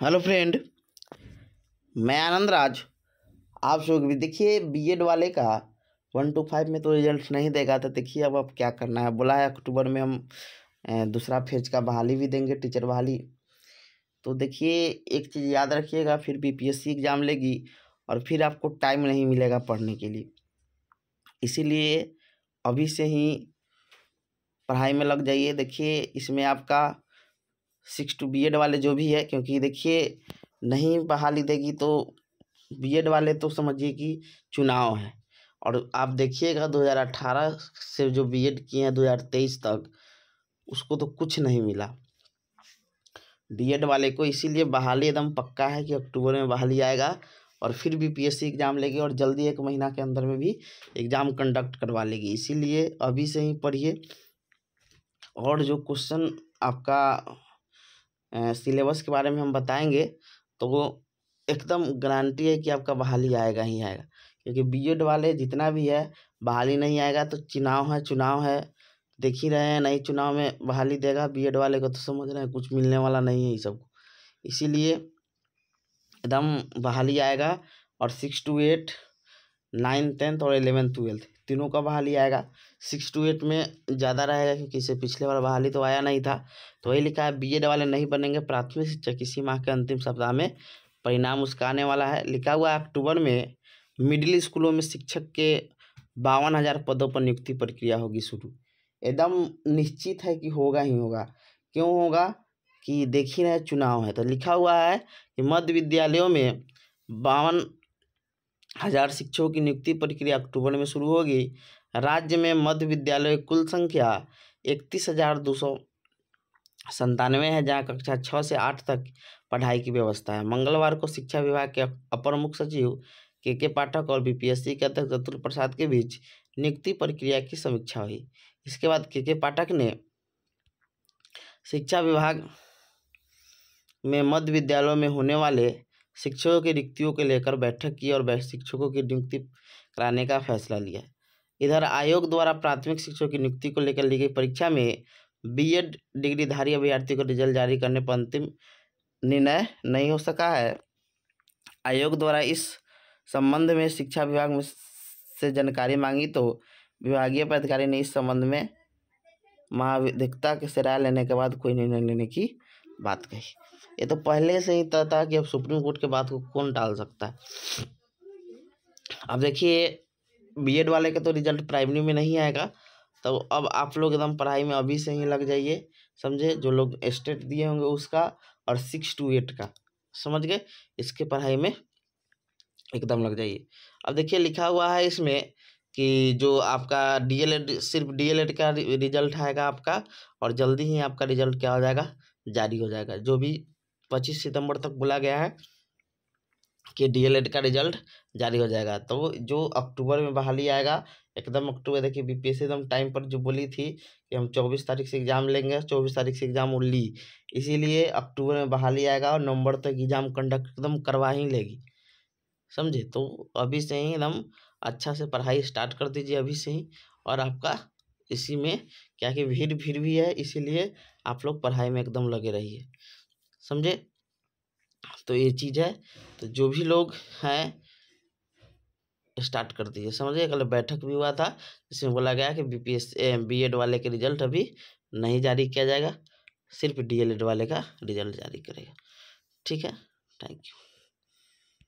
hello friend मैं आनंद राज आप सब देखिए बीएड वाले का वन टू फाइव में तो रिजल्ट नहीं देगा तो देखिए अब अब क्या करना है बोला है अक्टूबर में हम दूसरा फेज का बहाली भी देंगे टीचर बहाली तो देखिए एक चीज़ याद रखिएगा फिर बीपीएससी एग्ज़ाम लेगी और फिर आपको टाइम नहीं मिलेगा पढ़ने के लिए इसीलिए अभी से ही पढ़ाई में लग जाइए देखिए इसमें आपका सिक्स टू बीएड वाले जो भी है क्योंकि देखिए नहीं बहाली देगी तो बीएड वाले तो समझिए कि चुनाव है और आप देखिएगा 2018 से जो बीएड किए हैं 2023 तक उसको तो कुछ नहीं मिला बीएड वाले को इसीलिए बहाली एकदम पक्का है कि अक्टूबर में बहाली आएगा और फिर भी सी एग्ज़ाम लेगी और जल्दी एक महीना के अंदर में भी एग्ज़ाम कंडक्ट करवा लेगी इसीलिए अभी से ही पढ़िए और जो क्वेश्चन आपका सिलेबस के बारे में हम बताएँगे तो वो एकदम गारंटी है कि आपका बहाली आएगा ही आएगा क्योंकि बी एड वाले जितना भी है बहाली नहीं आएगा तो चुनाव है चुनाव है देख ही रहे हैं नहीं चुनाव में बहाली देगा बी एड वाले को तो समझ रहे हैं कुछ मिलने वाला नहीं है ये सबको इसीलिए एकदम बहाली आएगा और six to eight ninth tenth और एलेवेंथ ट्वेल्थ तीनों का बहाली आएगा सिक्स टू एट में ज़्यादा रहेगा क्योंकि इसे पिछले बार बहाली तो आया नहीं था तो वही लिखा है बीएड वाले नहीं बनेंगे प्राथमिक शिक्षक इसी माह के अंतिम सप्ताह में परिणाम उसका आने वाला है लिखा हुआ है अक्टूबर में मिडिल स्कूलों में शिक्षक के बावन हज़ार पदों पर नियुक्ति प्रक्रिया होगी शुरू एकदम निश्चित है कि होगा ही होगा क्यों होगा कि ही रहे चुनाव है तो लिखा हुआ है कि मध्य विद्यालयों में बावन हजार शिक्षकों की नियुक्ति प्रक्रिया अक्टूबर में शुरू होगी राज्य में मध्य विद्यालय कुल संख्या इकतीस हजार दो सौ संतानवे है जहाँ कक्षा छः से आठ तक पढ़ाई की व्यवस्था है मंगलवार को शिक्षा विभाग के अपर मुख्य सचिव के के पाठक और बीपीएससी के अध्यक्ष दत्तुल प्रसाद के बीच नियुक्ति प्रक्रिया की समीक्षा हुई इसके बाद के के पाठक ने शिक्षा विभाग में मध्य विद्यालयों में होने वाले शिक्षकों की रिक्तियों के लेकर बैठक की और शिक्षकों की नियुक्ति कराने का फैसला लिया इधर आयोग द्वारा प्राथमिक शिक्षकों की नियुक्ति को लेकर ली गई परीक्षा में बीएड डिग्रीधारी अभ्यर्थी को रिजल्ट जारी करने पर अंतिम निर्णय नहीं हो सका है आयोग द्वारा इस संबंध में शिक्षा विभाग से जानकारी मांगी तो विभागीय पदाधिकारी ने इस संबंध में महाविधिकता से राय लेने के बाद कोई निर्णय लेने की बात कही ये तो पहले से ही तय था कि अब सुप्रीम कोर्ट के बात को कौन टाल सकता है अब देखिए बीएड वाले का तो रिजल्ट प्राइमरी में नहीं आएगा तो अब आप लोग एकदम पढ़ाई में अभी से ही लग जाइए समझे जो लोग स्टेट दिए होंगे उसका और सिक्स टू एट का समझ गए इसके पढ़ाई में एकदम लग जाइए अब देखिए लिखा हुआ है इसमें कि जो आपका डीएलएड सिर्फ डीएलएड का रिजल्ट आएगा आपका और जल्दी ही आपका रिजल्ट क्या हो जाएगा जारी हो जाएगा जो भी पच्चीस सितंबर तक बोला गया है कि डीएलएड का रिजल्ट जारी हो जाएगा तो जो अक्टूबर में बहाली आएगा एकदम अक्टूबर देखिए बीपीएससी एकदम टाइम पर जो बोली थी कि हम चौबीस तारीख से एग्ज़ाम लेंगे चौबीस तारीख से एग्ज़ाम वो ली इसीलिए अक्टूबर में बहाली आएगा और नवंबर तक एग्ज़ाम कंडक्ट एकदम करवा ही लेगी समझे तो अभी से ही एकदम अच्छा से पढ़ाई स्टार्ट कर दीजिए अभी से ही और आपका इसी में क्या कि भीड़ भीड़ भी है इसीलिए आप लोग पढ़ाई में एकदम लगे रहिए समझे तो ये चीज़ है तो जो भी लोग हैं स्टार्ट कर दिए समझिए कल बैठक भी हुआ था जिसमें बोला गया कि बी पी एस वाले के रिजल्ट अभी नहीं जारी किया जाएगा सिर्फ डी वाले का रिजल्ट जारी करेगा ठीक है थैंक यू